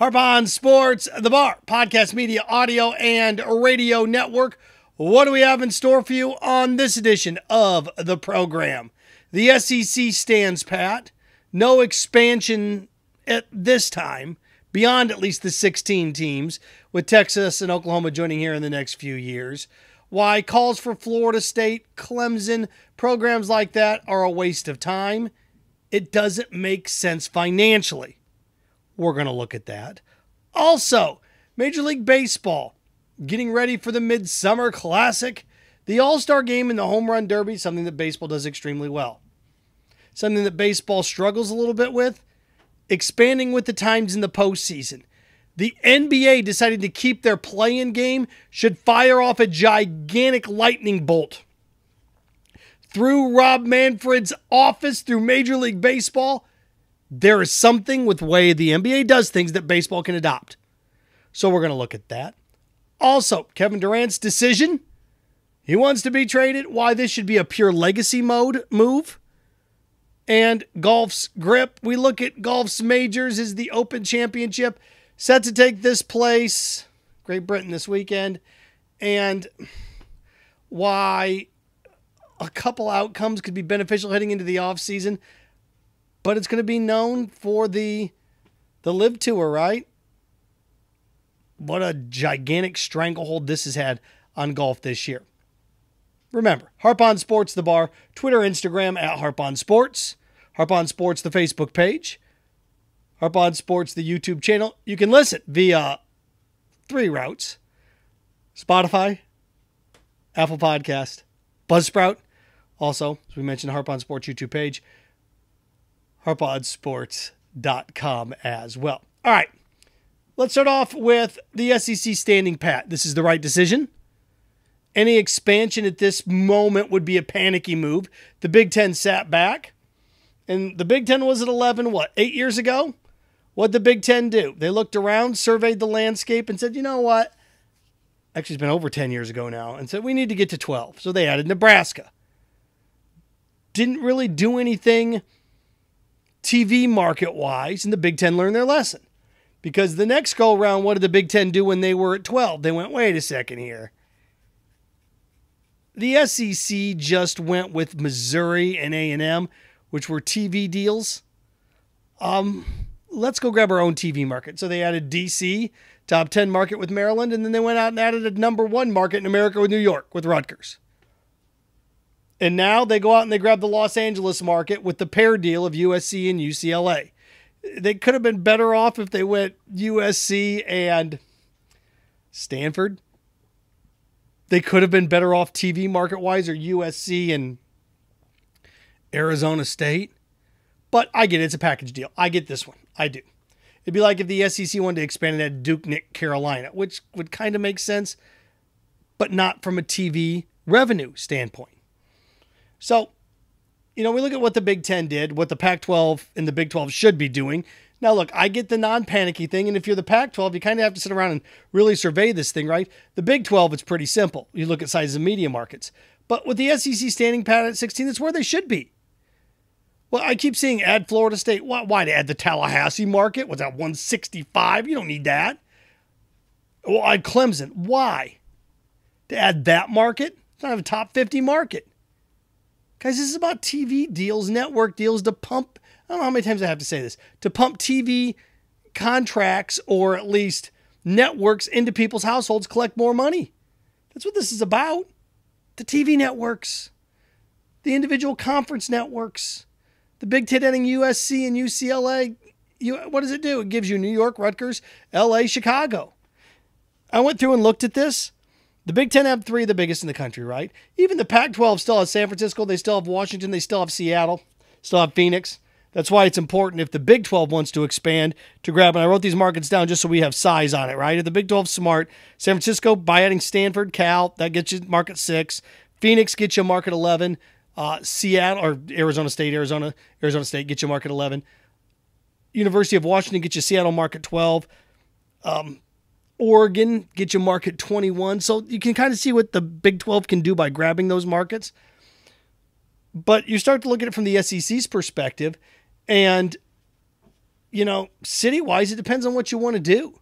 Harbon Sports, the Bar, Podcast Media, Audio, and Radio Network. What do we have in store for you on this edition of the program? The SEC stands pat. No expansion at this time, beyond at least the 16 teams, with Texas and Oklahoma joining here in the next few years. Why calls for Florida State, Clemson, programs like that are a waste of time. It doesn't make sense financially we're going to look at that. Also, Major League Baseball getting ready for the Midsummer Classic, the All Star game, and the Home Run Derby, something that baseball does extremely well. Something that baseball struggles a little bit with, expanding with the times in the postseason. The NBA decided to keep their play in game, should fire off a gigantic lightning bolt. Through Rob Manfred's office, through Major League Baseball, there is something with way the NBA does things that baseball can adopt. So we're going to look at that. Also, Kevin Durant's decision. He wants to be traded. Why this should be a pure legacy mode move. And golf's grip. We look at golf's majors is the Open Championship set to take this place, Great Britain this weekend, and why a couple outcomes could be beneficial heading into the offseason. season but it's going to be known for the the live tour, right? What a gigantic stranglehold this has had on golf this year. Remember, Harp on Sports, the bar, Twitter, Instagram at Harp on Sports, Harp on Sports, the Facebook page, Harp on Sports, the YouTube channel. You can listen via three routes Spotify, Apple Podcast, Buzzsprout. Also, as we mentioned, Harp on Sports YouTube page harpodsports.com as well. All right. Let's start off with the SEC standing pat. This is the right decision. Any expansion at this moment would be a panicky move. The Big Ten sat back, and the Big Ten was at 11, what, eight years ago? What'd the Big Ten do? They looked around, surveyed the landscape, and said, you know what? Actually, it's been over 10 years ago now, and said, we need to get to 12. So they added Nebraska. Didn't really do anything TV market wise, and the Big Ten learned their lesson. Because the next go round, what did the Big Ten do when they were at 12? They went, wait a second here. The SEC just went with Missouri and A&M, which were TV deals. Um, let's go grab our own TV market. So they added DC, top 10 market with Maryland, and then they went out and added a number one market in America with New York, with Rutgers. And now they go out and they grab the Los Angeles market with the pair deal of USC and UCLA. They could have been better off if they went USC and Stanford. They could have been better off TV market wise or USC and Arizona State. But I get it. It's a package deal. I get this one. I do. It'd be like if the SEC wanted to expand it at Duke Nick Carolina, which would kind of make sense, but not from a TV revenue standpoint. So, you know, we look at what the Big Ten did, what the Pac 12 and the Big 12 should be doing. Now, look, I get the non panicky thing. And if you're the Pac 12, you kind of have to sit around and really survey this thing, right? The Big 12, it's pretty simple. You look at sizes of media markets. But with the SEC standing pat at 16, that's where they should be. Well, I keep seeing add Florida State. Why, why to add the Tallahassee market? What's that, 165? You don't need that. Well, I Clemson. Why? To add that market? It's not a top 50 market. Guys, this is about TV deals, network deals to pump. I don't know how many times I have to say this to pump TV contracts or at least networks into people's households, collect more money. That's what this is about. The TV networks, the individual conference networks, the big tit ending USC and UCLA. You, what does it do? It gives you New York, Rutgers, LA, Chicago. I went through and looked at this. The Big Ten have three of the biggest in the country, right? Even the Pac 12 still has San Francisco, they still have Washington, they still have Seattle, still have Phoenix. That's why it's important if the Big 12 wants to expand to grab. And I wrote these markets down just so we have size on it, right? If the Big 12 smart, San Francisco by adding Stanford, Cal, that gets you market six. Phoenix gets you market 11. Uh, Seattle or Arizona State, Arizona, Arizona State gets you market 11. University of Washington gets you Seattle market 12. Um, Oregon, get you market 21. So you can kind of see what the Big 12 can do by grabbing those markets. But you start to look at it from the SEC's perspective, and you know, city wise, it depends on what you want to do.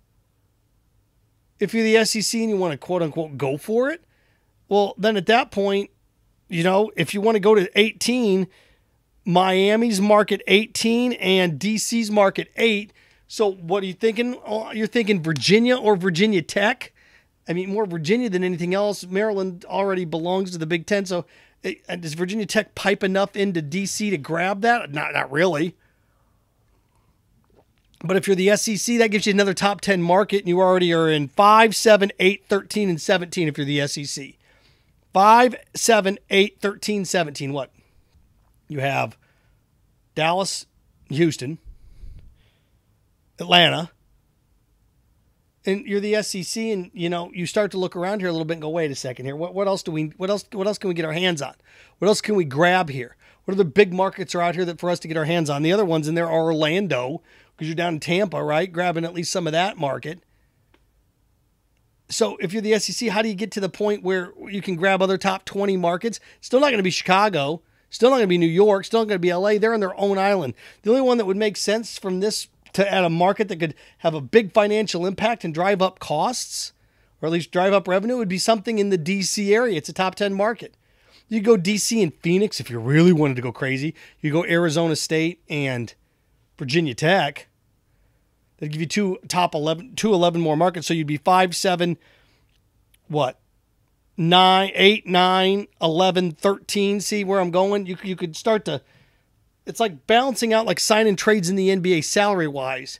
If you're the SEC and you want to quote unquote go for it, well, then at that point, you know, if you want to go to 18, Miami's market 18 and DC's market 8, so what are you thinking? Oh, you're thinking Virginia or Virginia Tech? I mean, more Virginia than anything else. Maryland already belongs to the Big Ten, so eh, uh, does Virginia Tech pipe enough into DC to grab that? Not, not really. But if you're the SEC, that gives you another top 10 market, and you already are in 5, 7, 8, 13, and 17 if you're the SEC. 5, 7, 8, 13, 17. What? You have Dallas, Houston, Atlanta, and you're the SEC, and you know you start to look around here a little bit and go, wait a second here. What what else do we? What else? What else can we get our hands on? What else can we grab here? What are the big markets are out here that for us to get our hands on? The other ones in there are Orlando because you're down in Tampa, right? Grabbing at least some of that market. So if you're the SEC, how do you get to the point where you can grab other top 20 markets? Still not going to be Chicago. Still not going to be New York. Still not going to be LA. They're on their own island. The only one that would make sense from this to at a market that could have a big financial impact and drive up costs, or at least drive up revenue, would be something in the DC area. It's a top 10 market. You go DC and Phoenix if you really wanted to go crazy. You go Arizona State and Virginia Tech. That would give you two top 11, two 11 more markets. So you'd be 5, 7, what? 9, 8, 9, 11, 13. See where I'm going? You, you could start to it's like balancing out like signing trades in the NBA salary wise,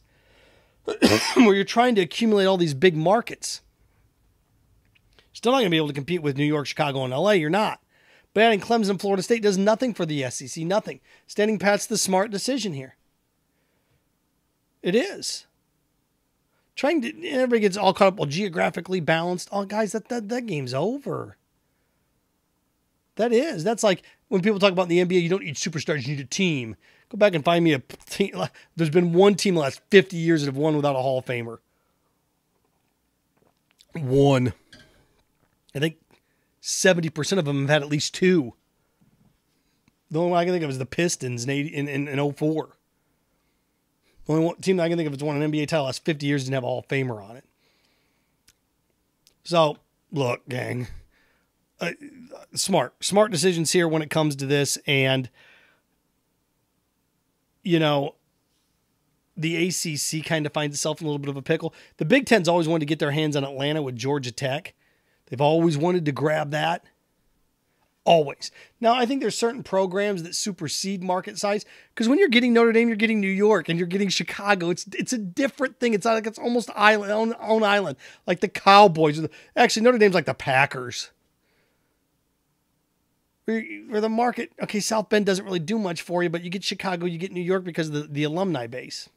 where you're trying to accumulate all these big markets. Still not going to be able to compete with New York, Chicago, and LA. You're not. But adding Clemson, Florida State does nothing for the SEC. Nothing. Standing pat's the smart decision here. It is. Trying to everybody gets all caught up. Well, geographically balanced. Oh, guys, that that, that game's over. That is. That's like when people talk about the NBA, you don't need superstars, you need a team. Go back and find me a team. There's been one team the last 50 years that have won without a Hall of Famer. One. I think 70% of them have had at least two. The only one I can think of is the Pistons in, 80, in, in, in 04. The only one, team I can think of that's won an NBA title last 50 years didn't have a Hall of Famer on it. So, look, gang uh, smart, smart decisions here when it comes to this. And, you know, the ACC kind of finds itself in a little bit of a pickle. The Big Ten's always wanted to get their hands on Atlanta with Georgia Tech. They've always wanted to grab that. Always. Now, I think there's certain programs that supersede market size because when you're getting Notre Dame, you're getting New York and you're getting Chicago. It's it's a different thing. It's like it's almost island on island, like the Cowboys. Actually, Notre Dame's like the Packers where, the market, okay, South Bend doesn't really do much for you, but you get Chicago, you get New York because of the, the alumni base.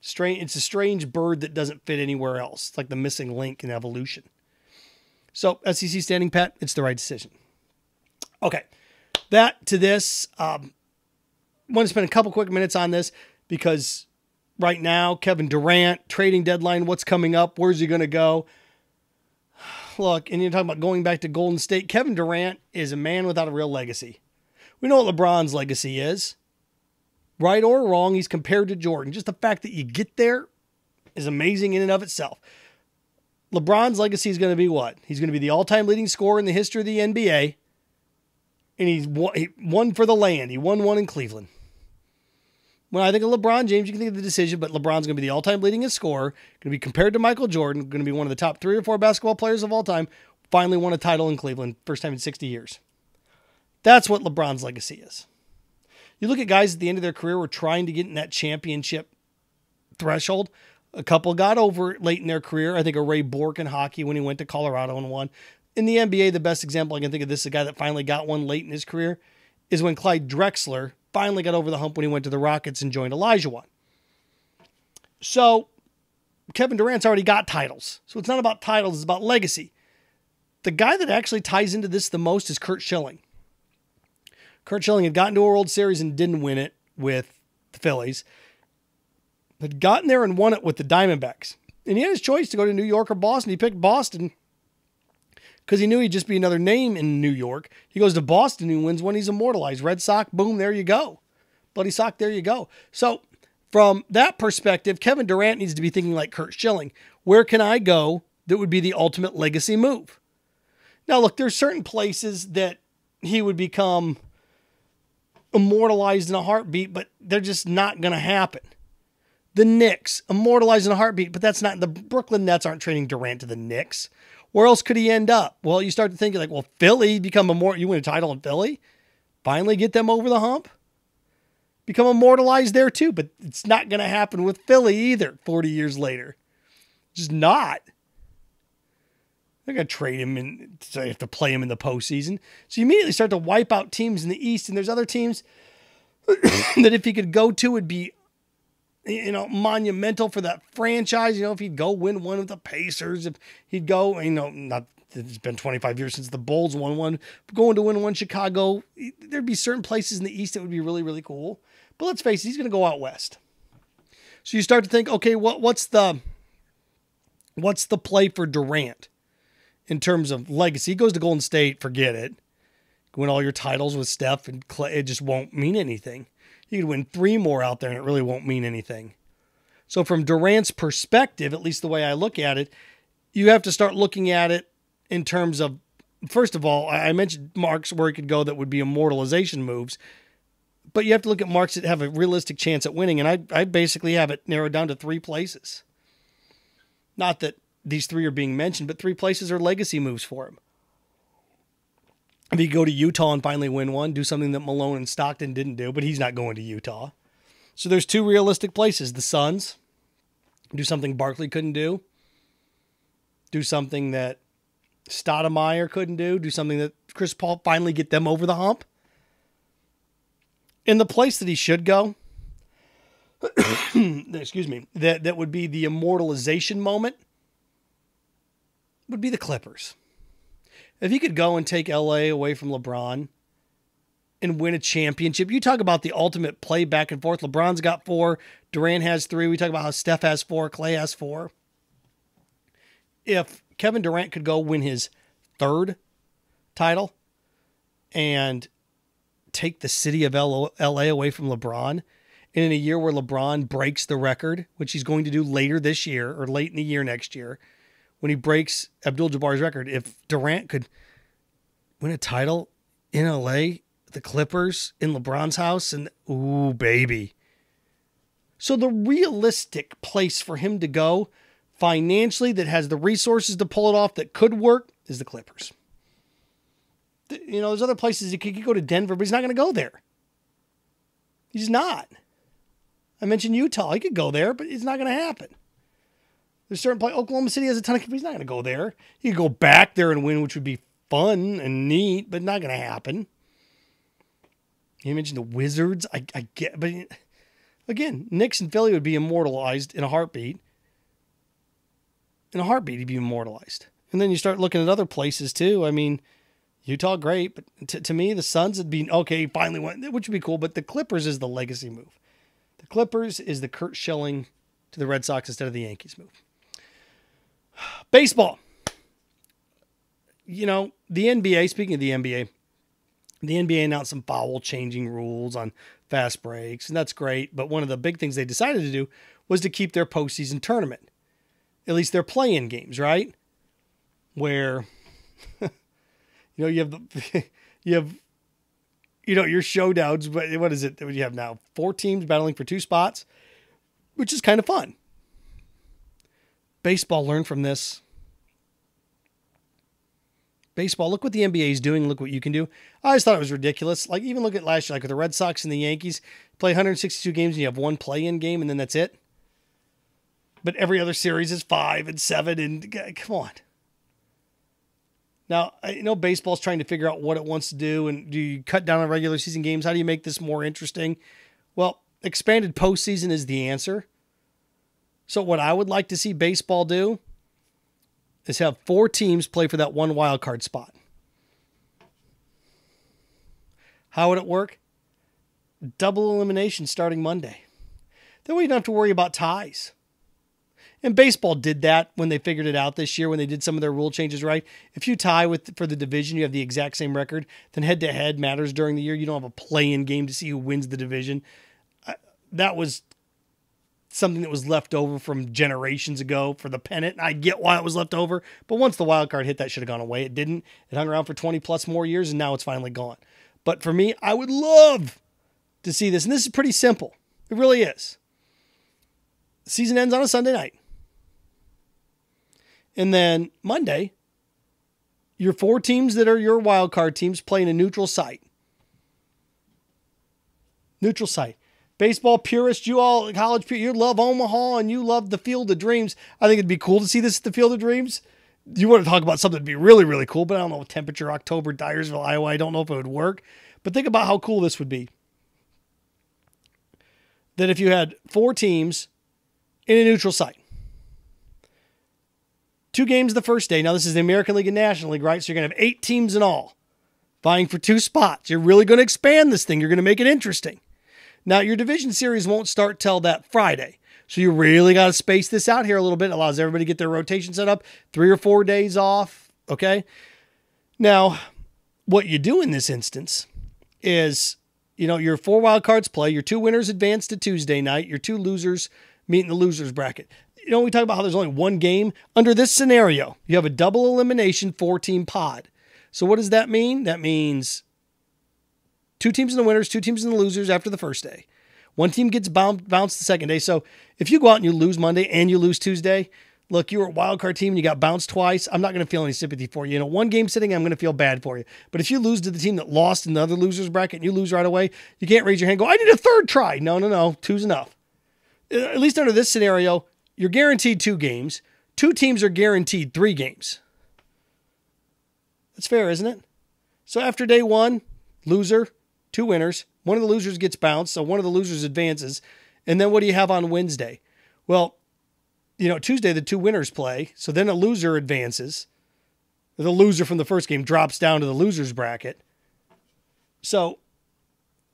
Strange, it's a strange bird that doesn't fit anywhere else. It's like the missing link in evolution. So SEC standing pat, it's the right decision. Okay, that to this. Um, want to spend a couple quick minutes on this because right now, Kevin Durant trading deadline, what's coming up, where's he going to go? look, and you're talking about going back to Golden State, Kevin Durant is a man without a real legacy. We know what LeBron's legacy is. Right or wrong, he's compared to Jordan. Just the fact that you get there is amazing in and of itself. LeBron's legacy is going to be what? He's going to be the all-time leading scorer in the history of the NBA, and he's won, he won for the land. He won one in Cleveland when I think of LeBron James, you can think of the decision, but LeBron's going to be the all time leading scorer, going to be compared to Michael Jordan, going to be one of the top three or four basketball players of all time, finally won a title in Cleveland, first time in 60 years. That's what LeBron's legacy is. You look at guys at the end of their career were trying to get in that championship threshold. A couple got over late in their career. I think a Ray Bork in hockey when he went to Colorado and won. In the NBA, the best example I can think of this, a guy that finally got one late in his career, is when Clyde Drexler finally got over the hump when he went to the Rockets and joined Elijah One. So Kevin Durant's already got titles. So it's not about titles, it's about legacy. The guy that actually ties into this the most is Kurt Schilling. Kurt Schilling had gotten to a World Series and didn't win it with the Phillies, had gotten there and won it with the Diamondbacks. And he had his choice to go to New York or Boston. He picked Boston because he knew he'd just be another name in New York. He goes to Boston and wins one. He's immortalized. Red Sox, boom, there you go. Bloody sock, there you go. So from that perspective, Kevin Durant needs to be thinking like Kurt Schilling. Where can I go that would be the ultimate legacy move? Now, look, there's certain places that he would become immortalized in a heartbeat, but they're just not going to happen. The Knicks, immortalized in a heartbeat, but that's not the Brooklyn Nets aren't trading Durant to the Knicks where else could he end up? Well, you start to think like, well, Philly become a more you win a title in Philly, finally get them over the hump, become immortalized there too. But it's not going to happen with Philly either. Forty years later, just not. They're going to trade him and so have to play him in the postseason. So you immediately start to wipe out teams in the East, and there's other teams that if he could go to would be you know, monumental for that franchise. You know, if he'd go win one of the Pacers, if he'd go, you know, not it's been 25 years since the Bulls won one, going to win one Chicago, there'd be certain places in the East that would be really, really cool. But let's face it, he's going to go out west. So you start to think, okay, what what's the what's the play for Durant in terms of legacy? He goes to Golden State, forget it. Win all your titles with Steph and Clay, it just won't mean anything you could win three more out there and it really won't mean anything. So, from Durant's perspective, at least the way I look at it, you have to start looking at it in terms of, first of all, I mentioned marks where he could go that would be immortalization moves, but you have to look at marks that have a realistic chance at winning. And I, I basically have it narrowed down to three places. Not that these three are being mentioned, but three places are legacy moves for him. If he go to Utah and finally win one, do something that Malone and Stockton didn't do, but he's not going to Utah. So there's two realistic places. The Suns do something Barkley couldn't do, do something that Stoudemire couldn't do, do something that Chris Paul finally get them over the hump. In the place that he should go, excuse me, that, that would be the immortalization moment, would be the Clippers. If he could go and take LA away from LeBron and win a championship, you talk about the ultimate play back and forth. LeBron's got four, Durant has three. We talk about how Steph has four, Clay has four. If Kevin Durant could go win his third title and take the city of LA away from LeBron, and in a year where LeBron breaks the record, which he's going to do later this year or late in the year next year, when he breaks Abdul Jabbar's record. If Durant could win a title in LA, the Clippers, in LeBron's house, and ooh, baby. So the realistic place for him to go financially that has the resources to pull it off that could work is the Clippers. You know, there's other places he could go to Denver, but he's not going to go there. He's not. I mentioned Utah. He could go there, but it's not going to happen. There's certain play. Oklahoma City has a ton of. He's not going to go there. He could go back there and win, which would be fun and neat, but not going to happen. You mentioned the Wizards. I, I get, but again, Knicks and Philly would be immortalized in a heartbeat. In a heartbeat, he'd be immortalized. And then you start looking at other places too. I mean, Utah, great, but to, to me, the Suns would be okay. Finally, went, which would be cool. But the Clippers is the legacy move. The Clippers is the Kurt Schilling to the Red Sox instead of the Yankees move. Baseball. You know, the NBA, speaking of the NBA, the NBA announced some foul changing rules on fast breaks, and that's great. But one of the big things they decided to do was to keep their postseason tournament, at least their play in games, right? Where, you know, you have the, you have, you know, your showdowns, but what is it that you have now? Four teams battling for two spots, which is kind of fun. Baseball learned from this. Baseball, look what the NBA is doing. Look what you can do. I just thought it was ridiculous. Like, even look at last year, like with the Red Sox and the Yankees, play 162 games and you have one play in game and then that's it. But every other series is five and seven and come on. Now, I know baseball's trying to figure out what it wants to do and do you cut down on regular season games? How do you make this more interesting? Well, expanded postseason is the answer. So, what I would like to see baseball do is have four teams play for that one wild card spot. How would it work? Double elimination starting Monday. Then we don't have to worry about ties. And baseball did that when they figured it out this year when they did some of their rule changes right. If you tie with for the division, you have the exact same record, then head to head matters during the year. You don't have a play in game to see who wins the division. that was something that was left over from generations ago for the pennant. I get why it was left over, but once the wild card hit, that should have gone away. It didn't. It hung around for 20 plus more years, and now it's finally gone. But for me, I would love to see this, and this is pretty simple. It really is. season ends on a Sunday night, and then Monday, your four teams that are your wild card teams play in a neutral site. Neutral site baseball purist, you all college you love Omaha and you love the Field of Dreams. I think it'd be cool to see this at the Field of Dreams. You want to talk about something that'd be really, really cool, but I don't know temperature, October, Dyersville, Iowa. I don't know if it would work. But think about how cool this would be. That if you had four teams in a neutral site, two games the first day. Now, this is the American League and National League, right? So you're going to have eight teams in all vying for two spots. You're really going to expand this thing, you're going to make it interesting. Now, your division series won't start till that Friday. So you really got to space this out here a little bit. It allows everybody to get their rotation set up, three or four days off. Okay. Now, what you do in this instance is, you know, your four wild cards play, your two winners advance to Tuesday night, your two losers meet in the losers bracket. You know, we talk about how there's only one game. Under this scenario, you have a double elimination four team pod. So what does that mean? That means two teams in the winners, two teams in the losers after the first day. One team gets bounced the second day. So if you go out and you lose Monday and you lose Tuesday, look, you were a wild card team and you got bounced twice. I'm not going to feel any sympathy for you. You know, one game sitting, I'm going to feel bad for you. But if you lose to the team that lost in the other losers bracket and you lose right away, you can't raise your hand. go, I need a third try. No, no, no. Two's enough. Uh, at least under this scenario, you're guaranteed two games. Two teams are guaranteed three games. That's fair, isn't it? So after day one, loser, two winners. One of the losers gets bounced, so one of the losers advances. And then what do you have on Wednesday? Well, you know, Tuesday the two winners play, so then a loser advances. The loser from the first game drops down to the losers bracket. So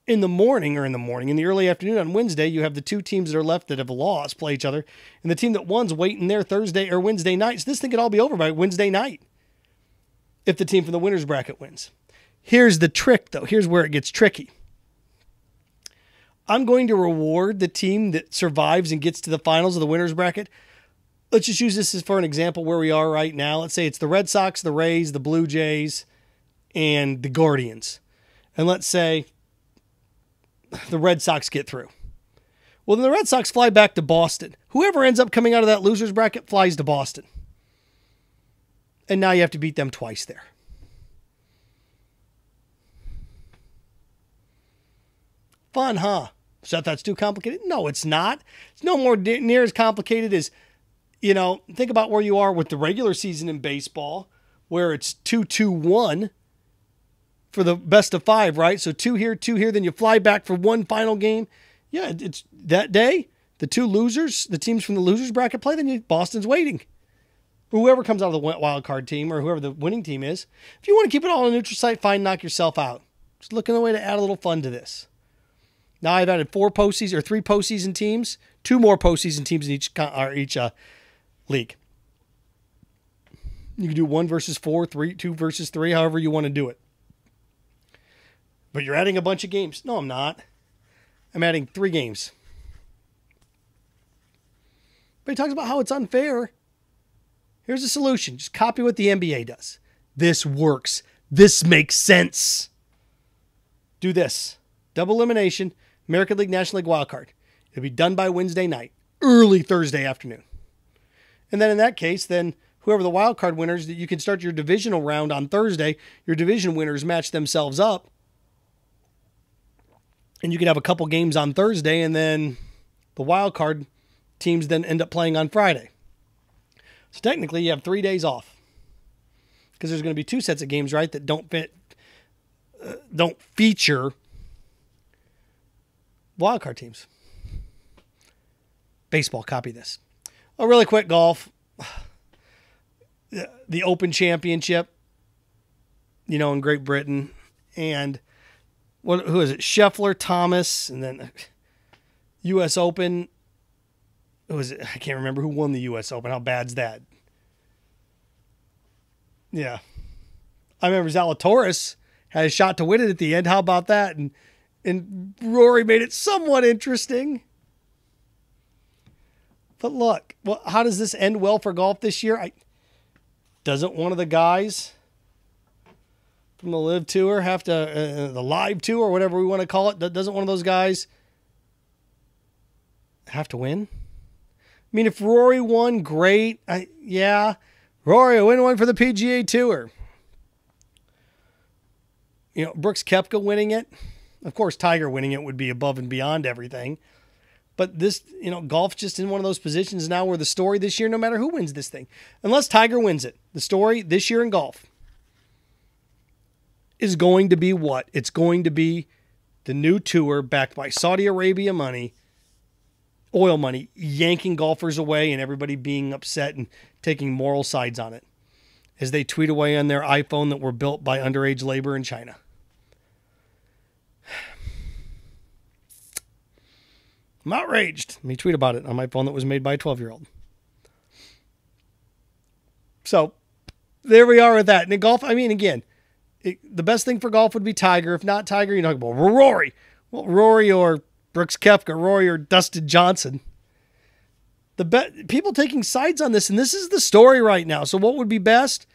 in the morning or in the morning, in the early afternoon on Wednesday, you have the two teams that are left that have lost play each other, and the team that won's waiting there Thursday or Wednesday night. So this thing could all be over by Wednesday night if the team from the winners bracket wins. Here's the trick, though. Here's where it gets tricky. I'm going to reward the team that survives and gets to the finals of the winner's bracket. Let's just use this as for an example where we are right now. Let's say it's the Red Sox, the Rays, the Blue Jays, and the Guardians. And let's say the Red Sox get through. Well, then the Red Sox fly back to Boston. Whoever ends up coming out of that loser's bracket flies to Boston. And now you have to beat them twice there. Fun, huh? Seth, that's too complicated. No, it's not. It's no more de- near as complicated as, you know, think about where you are with the regular season in baseball, where it's 2 2 1 for the best of five, right? So two here, two here, then you fly back for one final game. Yeah, it's that day. The two losers, the teams from the losers bracket play, then you, Boston's waiting. Whoever comes out of the wild card team or whoever the winning team is. If you want to keep it all on a neutral site, fine, knock yourself out. Just looking a way to add a little fun to this. Now I've added four postseason or three postseason teams, two more postseason teams in each are each uh, league. You can do one versus four, three, two versus three, however you want to do it. But you're adding a bunch of games. No, I'm not. I'm adding three games. But he talks about how it's unfair. Here's a solution just copy what the NBA does. This works. This makes sense. Do this double elimination, American League, National League wildcard. It'll be done by Wednesday night, early Thursday afternoon. And then in that case, then whoever the wild card winners, you can start your divisional round on Thursday. Your division winners match themselves up. And you can have a couple games on Thursday, and then the wild card teams then end up playing on Friday. So technically, you have three days off because there's going to be two sets of games, right, that don't fit, uh, don't feature wildcard teams. Baseball, copy this. Oh, really quick golf. The Open Championship, you know, in Great Britain. And what, who is it? Scheffler, Thomas, and then U.S. Open. Who is it? I can't remember who won the U.S. Open. How bad's that? Yeah. I remember Zalatoris had a shot to win it at the end. How about that? And and Rory made it somewhat interesting. But look, well, how does this end well for golf this year? I doesn't one of the guys from the live tour have to uh, uh the live tour, whatever we want to call it, doesn't one of those guys have to win? I mean, if Rory won, great. I, yeah, Rory win one for the PGA Tour. You know, Brooks Kepka winning it. Of course, Tiger winning it would be above and beyond everything. But this, you know, golf's just in one of those positions now where the story this year, no matter who wins this thing, unless Tiger wins it, the story this year in golf is going to be what? It's going to be the new tour backed by Saudi Arabia money, oil money, yanking golfers away and everybody being upset and taking moral sides on it as they tweet away on their iPhone that were built by underage labor in China. I'm outraged. Let me tweet about it on my phone that was made by a 12 year old. So there we are with that. And in golf, I mean, again, it, the best thing for golf would be Tiger. If not Tiger, you know, about Rory. Well, Rory or Brooks Kepka, Rory or Dustin Johnson. The be- people taking sides on this, and this is the story right now. So, what would be best?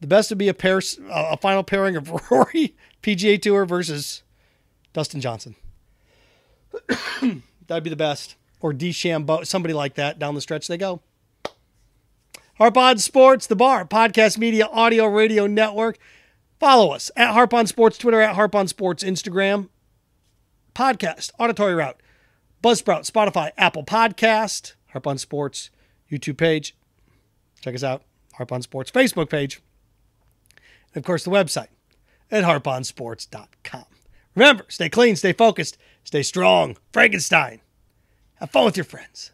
The best would be a pair, a final pairing of Rory PGA Tour versus Dustin Johnson. That'd be the best. Or DeChambeau, somebody like that. Down the stretch they go. Harp on Sports, the bar, podcast media, audio, radio network. Follow us at Harp on Sports, Twitter at Harp on Sports, Instagram, podcast, auditory route, Buzzsprout, Spotify, Apple Podcast, Harp on Sports, YouTube page. Check us out, Harp on Sports Facebook page. And of course, the website at harponsports.com. Remember, stay clean, stay focused. Stay strong. Frankenstein. Have fun with your friends.